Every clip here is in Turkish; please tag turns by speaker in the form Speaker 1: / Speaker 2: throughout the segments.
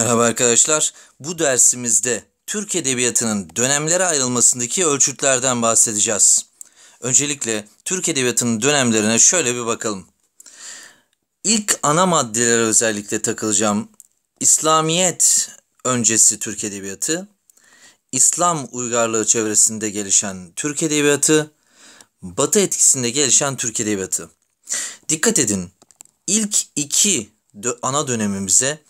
Speaker 1: Merhaba arkadaşlar. Bu dersimizde Türk Edebiyatı'nın dönemlere ayrılmasındaki ölçütlerden bahsedeceğiz. Öncelikle Türk Edebiyatı'nın dönemlerine şöyle bir bakalım. İlk ana maddelere özellikle takılacağım. İslamiyet öncesi Türk Edebiyatı, İslam uygarlığı çevresinde gelişen Türk Edebiyatı, Batı etkisinde gelişen Türk Edebiyatı. Dikkat edin, ilk iki ana dönemimize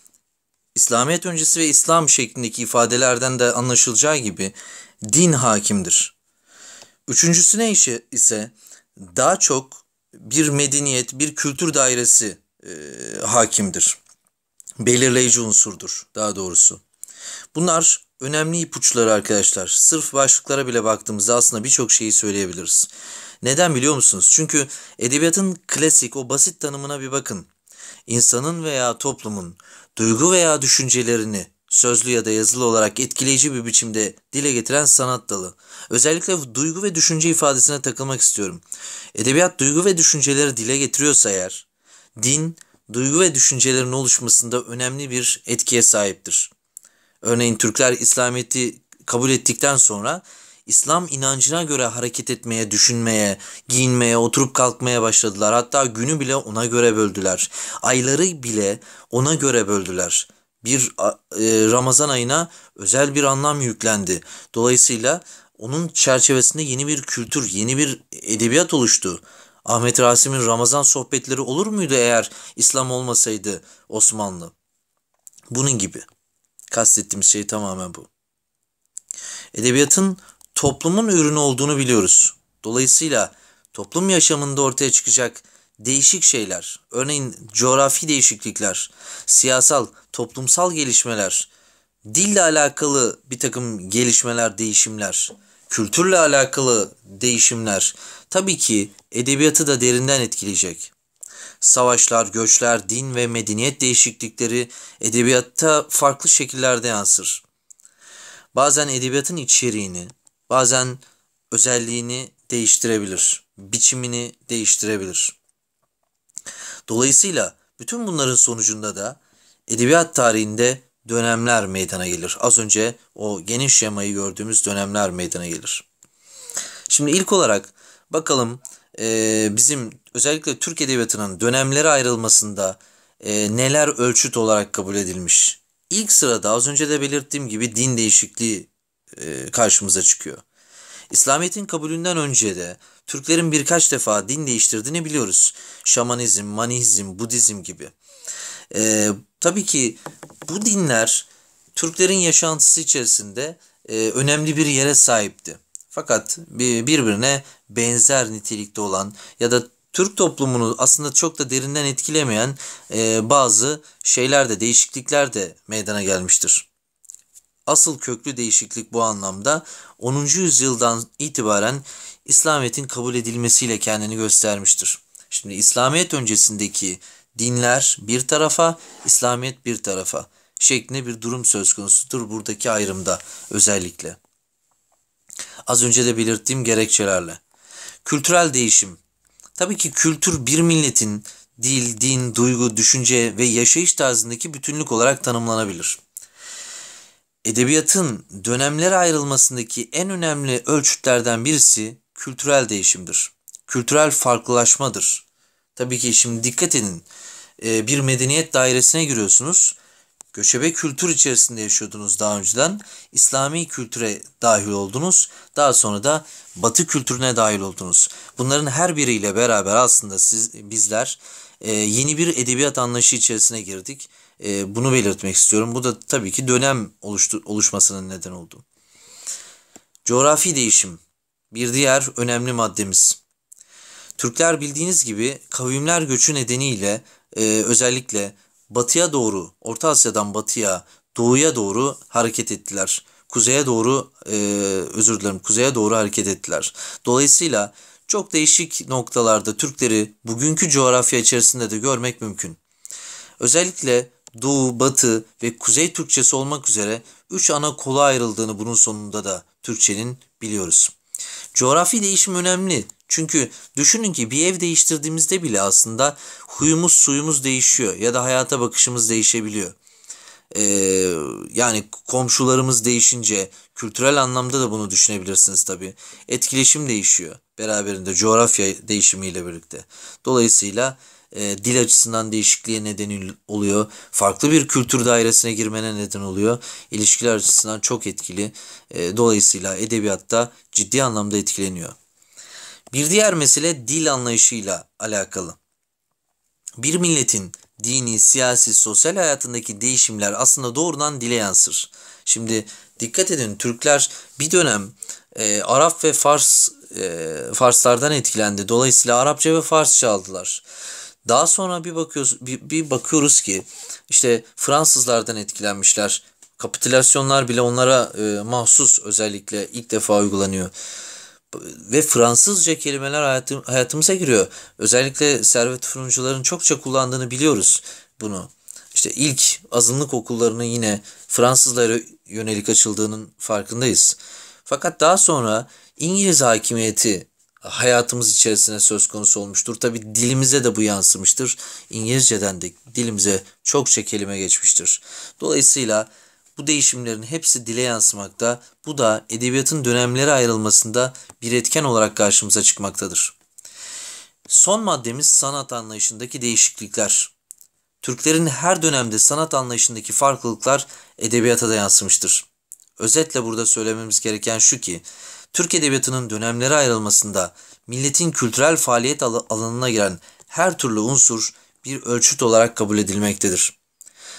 Speaker 1: İslamiyet öncesi ve İslam şeklindeki ifadelerden de anlaşılacağı gibi din hakimdir. Üçüncüsü Üçüncüsüne ise daha çok bir medeniyet, bir kültür dairesi e, hakimdir. Belirleyici unsurdur daha doğrusu. Bunlar önemli ipuçları arkadaşlar. Sırf başlıklara bile baktığımızda aslında birçok şeyi söyleyebiliriz. Neden biliyor musunuz? Çünkü edebiyatın klasik o basit tanımına bir bakın. İnsanın veya toplumun duygu veya düşüncelerini sözlü ya da yazılı olarak etkileyici bir biçimde dile getiren sanat dalı. Özellikle duygu ve düşünce ifadesine takılmak istiyorum. Edebiyat duygu ve düşünceleri dile getiriyorsa eğer, din duygu ve düşüncelerin oluşmasında önemli bir etkiye sahiptir. Örneğin Türkler İslamiyet'i kabul ettikten sonra İslam inancına göre hareket etmeye, düşünmeye, giyinmeye, oturup kalkmaya başladılar. Hatta günü bile ona göre böldüler. Ayları bile ona göre böldüler. Bir e, Ramazan ayına özel bir anlam yüklendi. Dolayısıyla onun çerçevesinde yeni bir kültür, yeni bir edebiyat oluştu. Ahmet Rasim'in Ramazan sohbetleri olur muydu eğer İslam olmasaydı Osmanlı? Bunun gibi. Kastettiğim şey tamamen bu. Edebiyatın toplumun ürünü olduğunu biliyoruz. Dolayısıyla toplum yaşamında ortaya çıkacak değişik şeyler, örneğin coğrafi değişiklikler, siyasal, toplumsal gelişmeler, dille alakalı bir takım gelişmeler, değişimler, kültürle alakalı değişimler tabii ki edebiyatı da derinden etkileyecek. Savaşlar, göçler, din ve medeniyet değişiklikleri edebiyatta farklı şekillerde yansır. Bazen edebiyatın içeriğini, bazen özelliğini değiştirebilir, biçimini değiştirebilir. Dolayısıyla bütün bunların sonucunda da edebiyat tarihinde dönemler meydana gelir. Az önce o geniş şemayı gördüğümüz dönemler meydana gelir. Şimdi ilk olarak bakalım e, bizim özellikle Türk Edebiyatı'nın dönemlere ayrılmasında e, neler ölçüt olarak kabul edilmiş? İlk sırada az önce de belirttiğim gibi din değişikliği e, karşımıza çıkıyor. İslamiyet'in kabulünden önce de Türklerin birkaç defa din değiştirdiğini biliyoruz. Şamanizm, manizm, Budizm gibi. E, tabii ki bu dinler Türklerin yaşantısı içerisinde e, önemli bir yere sahipti. Fakat birbirine benzer nitelikte olan ya da Türk toplumunu aslında çok da derinden etkilemeyen e, bazı şeyler de değişiklikler de meydana gelmiştir. Asıl köklü değişiklik bu anlamda 10. yüzyıldan itibaren İslamiyet'in kabul edilmesiyle kendini göstermiştir. Şimdi İslamiyet öncesindeki dinler bir tarafa, İslamiyet bir tarafa şeklinde bir durum söz konusudur buradaki ayrımda özellikle. Az önce de belirttiğim gerekçelerle. Kültürel değişim. Tabii ki kültür bir milletin dil, din, duygu, düşünce ve yaşayış tarzındaki bütünlük olarak tanımlanabilir. Edebiyatın dönemlere ayrılmasındaki en önemli ölçütlerden birisi kültürel değişimdir. Kültürel farklılaşmadır. Tabii ki şimdi dikkat edin. E, bir medeniyet dairesine giriyorsunuz. Göçebe kültür içerisinde yaşıyordunuz daha önceden. İslami kültüre dahil oldunuz. Daha sonra da Batı kültürüne dahil oldunuz. Bunların her biriyle beraber aslında siz bizler e, yeni bir edebiyat anlayışı içerisine girdik e, bunu belirtmek istiyorum. Bu da tabii ki dönem oluştu, oluşmasının neden oldu. Coğrafi değişim bir diğer önemli maddemiz. Türkler bildiğiniz gibi kavimler göçü nedeniyle e, özellikle batıya doğru, Orta Asya'dan batıya, doğuya doğru hareket ettiler. Kuzeye doğru, e, özür dilerim, kuzeye doğru hareket ettiler. Dolayısıyla çok değişik noktalarda Türkleri bugünkü coğrafya içerisinde de görmek mümkün. Özellikle Doğu, Batı ve Kuzey Türkçesi olmak üzere 3 ana kola ayrıldığını bunun sonunda da Türkçenin biliyoruz. Coğrafi değişim önemli. Çünkü düşünün ki bir ev değiştirdiğimizde bile aslında huyumuz suyumuz değişiyor ya da hayata bakışımız değişebiliyor. Ee, yani komşularımız değişince kültürel anlamda da bunu düşünebilirsiniz tabii. Etkileşim değişiyor beraberinde coğrafya değişimiyle birlikte. Dolayısıyla e, dil açısından değişikliğe neden oluyor. Farklı bir kültür dairesine girmene neden oluyor. İlişkiler açısından çok etkili. E, dolayısıyla edebiyatta ciddi anlamda etkileniyor. Bir diğer mesele dil anlayışıyla alakalı. Bir milletin dini, siyasi, sosyal hayatındaki değişimler aslında doğrudan dile yansır. Şimdi dikkat edin Türkler bir dönem e, Arap ve Fars e, Farslardan etkilendi. Dolayısıyla Arapça ve Farsça aldılar. Daha sonra bir bakıyoruz bir, bir bakıyoruz ki işte Fransızlardan etkilenmişler. Kapitülasyonlar bile onlara e, mahsus özellikle ilk defa uygulanıyor. Ve Fransızca kelimeler hayatım, hayatımıza giriyor. Özellikle servet fırıncıların çokça kullandığını biliyoruz bunu. İşte ilk azınlık okullarının yine Fransızlara yönelik açıldığının farkındayız. Fakat daha sonra İngiliz hakimiyeti hayatımız içerisine söz konusu olmuştur. Tabi dilimize de bu yansımıştır. İngilizceden de dilimize çok kelime geçmiştir. Dolayısıyla bu değişimlerin hepsi dile yansımakta, bu da edebiyatın dönemlere ayrılmasında bir etken olarak karşımıza çıkmaktadır. Son maddemiz sanat anlayışındaki değişiklikler. Türklerin her dönemde sanat anlayışındaki farklılıklar edebiyata da yansımıştır. Özetle burada söylememiz gereken şu ki, Türk Edebiyatı'nın dönemlere ayrılmasında milletin kültürel faaliyet alanına giren her türlü unsur bir ölçüt olarak kabul edilmektedir.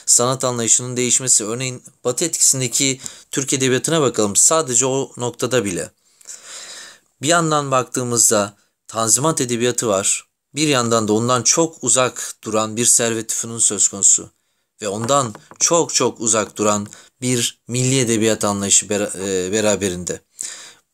Speaker 1: Sanat anlayışının değişmesi örneğin Batı etkisindeki Türk Edebiyatı'na bakalım sadece o noktada bile. Bir yandan baktığımızda Tanzimat Edebiyatı var, bir yandan da ondan çok uzak duran bir servet fünun söz konusu ve ondan çok çok uzak duran bir milli edebiyat anlayışı e, beraberinde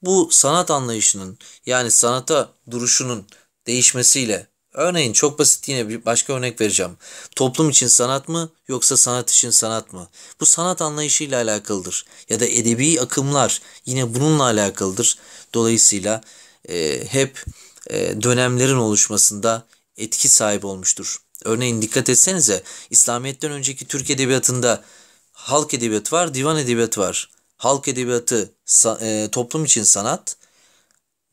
Speaker 1: bu sanat anlayışının yani sanata duruşunun değişmesiyle örneğin çok basit yine bir başka örnek vereceğim. Toplum için sanat mı yoksa sanat için sanat mı? Bu sanat anlayışıyla alakalıdır. Ya da edebi akımlar yine bununla alakalıdır. Dolayısıyla e, hep e, dönemlerin oluşmasında etki sahibi olmuştur. Örneğin dikkat etsenize İslamiyet'ten önceki Türk edebiyatında halk edebiyatı var, divan edebiyatı var halk edebiyatı e, toplum için sanat,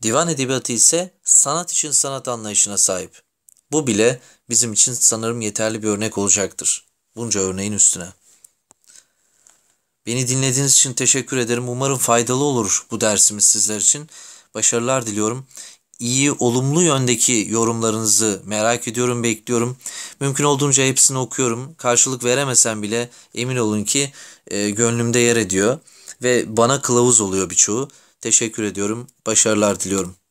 Speaker 1: divan edebiyatı ise sanat için sanat anlayışına sahip. Bu bile bizim için sanırım yeterli bir örnek olacaktır. Bunca örneğin üstüne. Beni dinlediğiniz için teşekkür ederim. Umarım faydalı olur bu dersimiz sizler için. Başarılar diliyorum. İyi, olumlu yöndeki yorumlarınızı merak ediyorum, bekliyorum. Mümkün olduğunca hepsini okuyorum. Karşılık veremesem bile emin olun ki e, gönlümde yer ediyor ve bana kılavuz oluyor birçoğu. Teşekkür ediyorum. Başarılar diliyorum.